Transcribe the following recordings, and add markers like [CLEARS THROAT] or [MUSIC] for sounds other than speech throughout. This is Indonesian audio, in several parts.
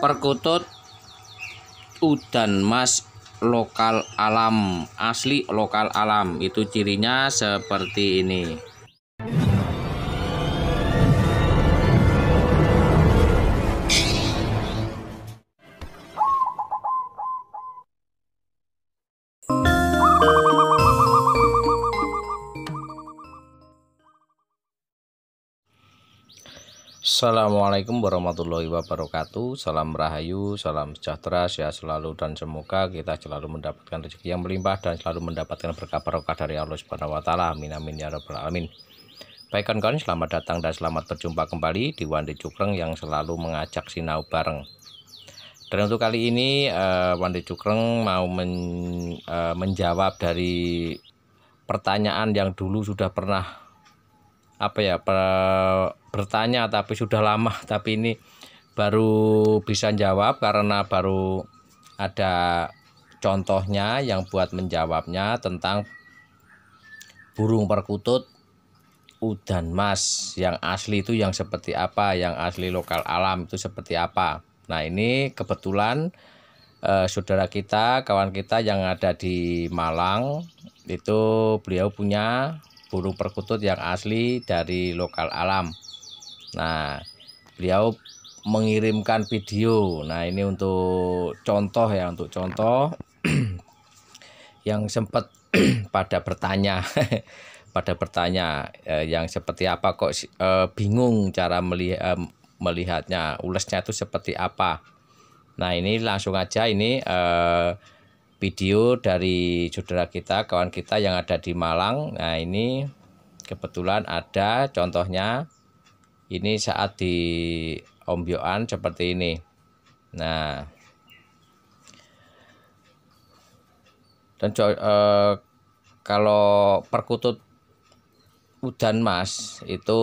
perkutut udan mas lokal alam asli lokal alam itu cirinya seperti ini Assalamualaikum warahmatullahi wabarakatuh Salam rahayu, salam sejahtera Sehat selalu dan semoga kita selalu mendapatkan rezeki yang melimpah Dan selalu mendapatkan berkah barokah dari Allah subhanahu wa ta'ala Amin amin ya rabbal alamin Baik kawan-kawan selamat datang dan selamat berjumpa kembali Di Wandi Cukreng yang selalu mengajak sinau bareng Dan untuk kali ini uh, eh, Wandi Cukreng mau men, uh, menjawab dari Pertanyaan yang dulu sudah pernah apa ya bertanya tapi sudah lama [LAUGHS] tapi ini baru bisa jawab karena baru ada contohnya yang buat menjawabnya tentang burung perkutut udan mas yang asli itu yang seperti apa yang asli lokal alam itu seperti apa nah ini kebetulan eh, saudara kita kawan kita yang ada di Malang itu beliau punya burung perkutut yang asli dari lokal alam. Nah, beliau mengirimkan video. Nah, ini untuk contoh ya, untuk contoh [CLEARS THROAT] yang sempat [CLEARS THROAT] pada bertanya [CLEARS THROAT] pada bertanya eh, yang seperti apa kok eh, bingung cara melihat eh, melihatnya ulesnya itu seperti apa nah ini langsung aja ini eh, video dari saudara kita, kawan kita yang ada di Malang. Nah, ini kebetulan ada contohnya ini saat di ombyoan seperti ini. Nah, dan eh, kalau perkutut udan mas itu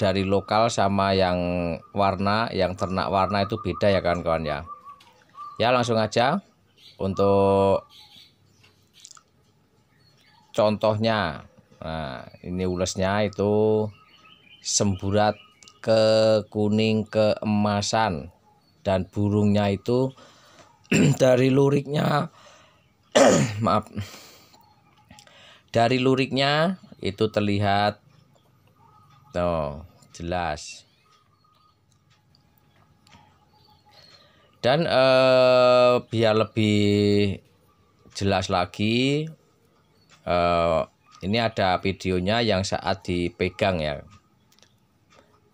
dari lokal sama yang warna yang ternak warna itu beda ya kawan-kawan ya. Ya langsung aja untuk contohnya nah ini ulesnya itu semburat ke kuning keemasan dan burungnya itu [CLEARS THROAT] dari luriknya [CLEARS THROAT] maaf dari luriknya itu terlihat tuh jelas dan uh, biar lebih jelas lagi uh, ini ada videonya yang saat dipegang ya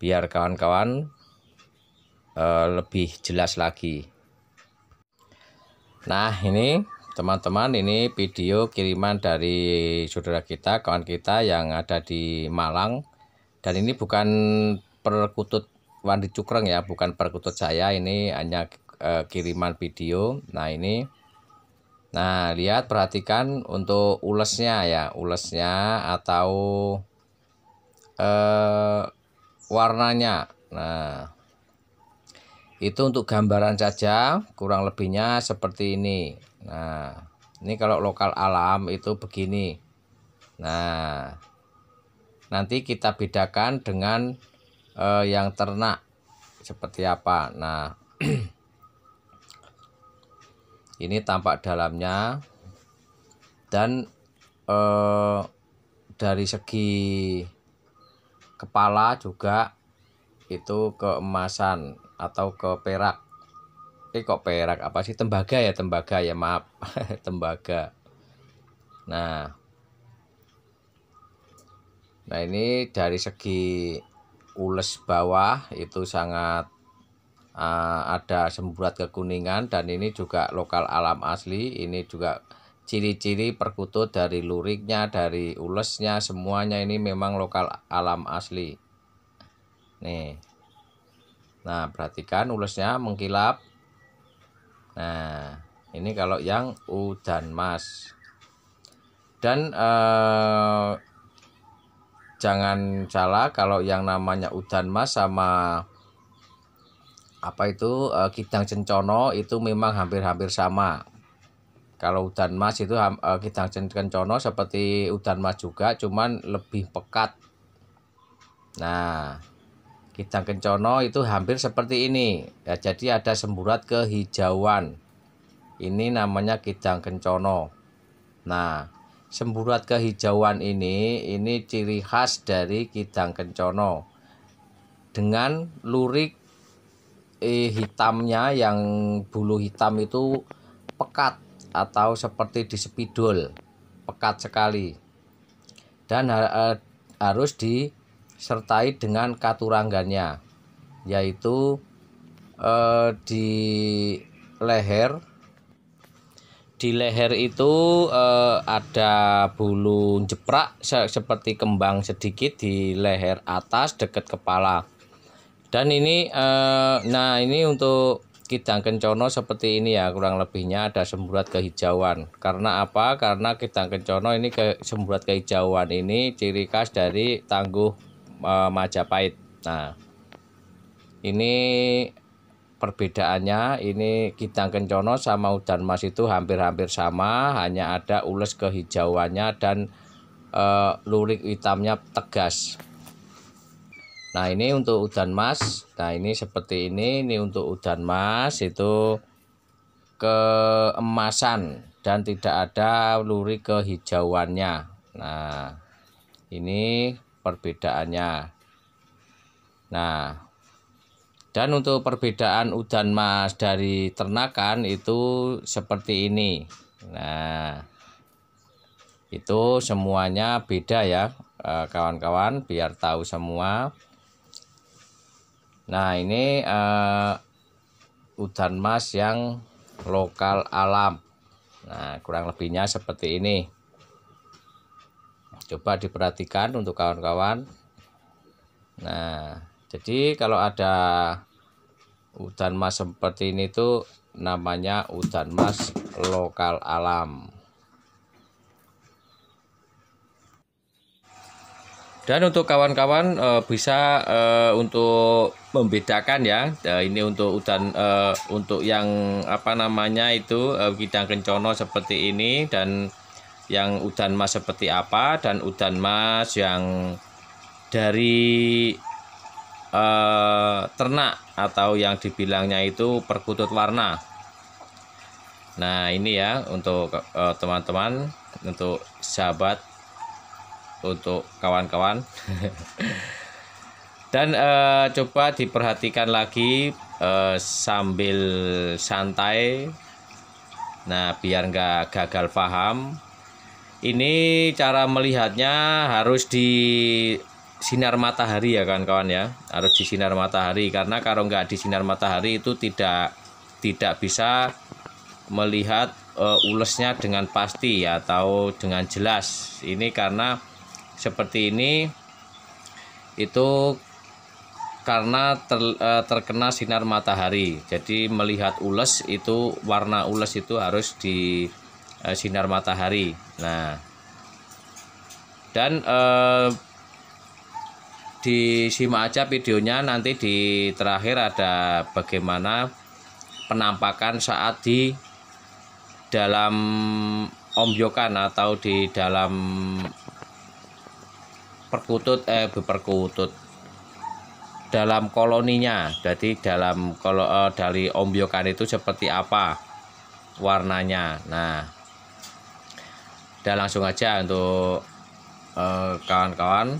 biar kawan-kawan uh, lebih jelas lagi nah ini teman-teman ini video kiriman dari saudara kita kawan kita yang ada di Malang dan ini bukan perkutut Wandi Cukreng ya bukan perkutut saya ini hanya eh, kiriman video nah ini nah lihat perhatikan untuk ulesnya ya ulesnya atau eh, warnanya nah itu untuk gambaran saja kurang lebihnya seperti ini nah ini kalau lokal alam itu begini nah nanti kita bedakan dengan eh, yang ternak seperti apa nah [CLEARS THROAT] ini tampak dalamnya dan eh, dari segi kepala juga itu keemasan atau ke perak eh kok perak apa sih tembaga ya tembaga ya maaf [LAUGHS] tembaga nah nah ini dari segi ules bawah itu sangat uh, ada semburat kekuningan dan ini juga lokal alam asli ini juga ciri-ciri perkutut dari luriknya dari ulesnya semuanya ini memang lokal alam asli nih nah perhatikan ulesnya mengkilap nah ini kalau yang udan Mas dan eh, jangan salah kalau yang namanya udan mas sama apa itu uh, kidang cencono itu memang hampir-hampir sama kalau hutan mas itu uh, kidang cencono seperti hutan mas juga cuman lebih pekat nah kidang cencono itu hampir seperti ini ya, jadi ada semburat kehijauan ini namanya kidang cencono nah semburat kehijauan ini ini ciri khas dari kidang cencono dengan lurik eh, hitamnya yang bulu hitam itu pekat atau seperti di spidol pekat sekali dan ha harus disertai dengan katurangganya yaitu eh, di leher di leher itu eh, ada bulu jeprak se seperti kembang sedikit di leher atas dekat kepala dan ini eh, nah ini untuk kidang kencono seperti ini ya kurang lebihnya ada semburat kehijauan karena apa karena kidang kencono ini ke semburat kehijauan ini ciri khas dari tangguh eh, Majapahit nah ini perbedaannya ini kidang kencono sama udan mas itu hampir-hampir sama hanya ada ules kehijauannya dan e, lurik hitamnya tegas Nah ini untuk udan mas. Nah ini seperti ini. Ini untuk udan mas itu keemasan dan tidak ada luri kehijauannya. Nah ini perbedaannya. Nah dan untuk perbedaan udan mas dari ternakan itu seperti ini. Nah itu semuanya beda ya eh, kawan-kawan biar tahu semua. Nah ini uh, eh, hutan mas yang lokal alam. Nah kurang lebihnya seperti ini. Coba diperhatikan untuk kawan-kawan. Nah jadi kalau ada hutan mas seperti ini tuh namanya hutan mas lokal alam. Dan untuk kawan-kawan e, bisa e, untuk membedakan ya. E, ini untuk udan e, untuk yang apa namanya itu e, kidang kencono seperti ini dan yang udan mas seperti apa dan udan mas yang dari e, ternak atau yang dibilangnya itu perkutut warna. Nah, ini ya untuk teman-teman teman -teman, untuk sahabat untuk kawan-kawan [LAUGHS] dan eh, coba diperhatikan lagi eh, sambil santai nah biar nggak gagal paham ini cara melihatnya harus di sinar matahari ya kawan-kawan ya harus di sinar matahari karena kalau nggak di sinar matahari itu tidak tidak bisa melihat uh, ulesnya dengan pasti atau dengan jelas ini karena seperti ini itu karena ter, eh, terkena sinar matahari. Jadi melihat ules itu warna ules itu harus di eh, sinar matahari. Nah, dan eh, disimak aja videonya nanti di terakhir ada bagaimana penampakan saat di dalam ombyokan atau di dalam perkutut eh berperkutut dalam koloninya. Jadi dalam kalau eh, dari ombyokan itu seperti apa warnanya. Nah, dan langsung aja untuk eh, kawan-kawan. Eh, kawan -kawan.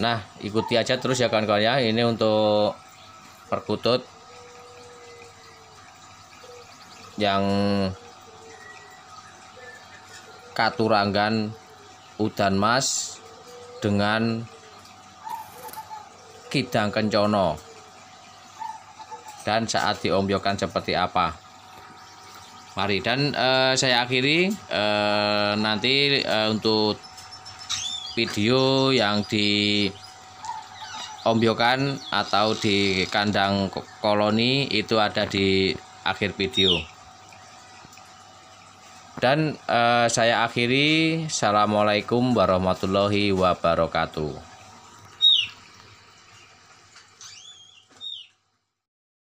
nah, ikuti aja terus ya kawan-kawan ya. Ini untuk perkutut yang katuranggan Udan Mas dengan Kidang Kencono dan saat diombyokan seperti apa mari dan eh, saya akhiri eh, nanti eh, untuk video yang di ombyokan atau di kandang koloni itu ada di akhir video dan uh, saya akhiri. Assalamualaikum warahmatullahi wabarakatuh.